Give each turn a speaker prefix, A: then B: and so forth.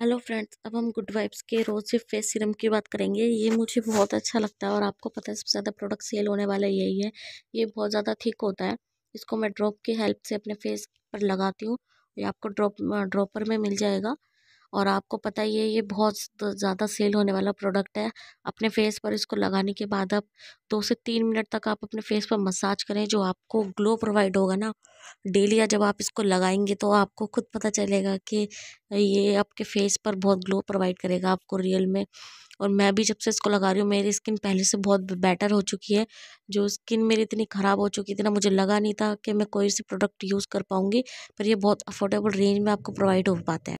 A: hello friends अब हम good vibes के रोजिव फेस सीरम की बात करेंगे ये मुझे बहुत अच्छा लगता है और आपको पता है सबसे ज़्यादा प्रोडक्ट सेल होने वाला यही है ये बहुत ज़्यादा थिक होता है इसको मैं ड्रॉप की हेल्प से अपने फेस पर लगाती हूँ ये आपको ड्रॉप ड्रॉपर में मिल जाएगा और आपको पता ही है ये बहुत ज़्यादा सेल होने वाला प्रोडक्ट है अपने फेस पर इसको लगाने के बाद आप दो से तीन मिनट तक आप अपने फेस पर मसाज करें जो आपको ग्लो प्रोवाइड होगा ना डेली या जब आप इसको लगाएंगे तो आपको खुद पता चलेगा कि ये आपके फेस पर बहुत ग्लो प्रोवाइड करेगा आपको रियल में और मैं भी जब से इसको लगा रही हूँ मेरी स्किन पहले से बहुत बेटर हो चुकी है जो स्किन मेरी इतनी ख़राब हो चुकी थी ना मुझे लगा नहीं था कि मैं कोई से प्रोडक्ट यूज़ कर पाऊँगी पर ये बहुत अफोर्डेबल रेंज में आपको प्रोवाइड हो पाता है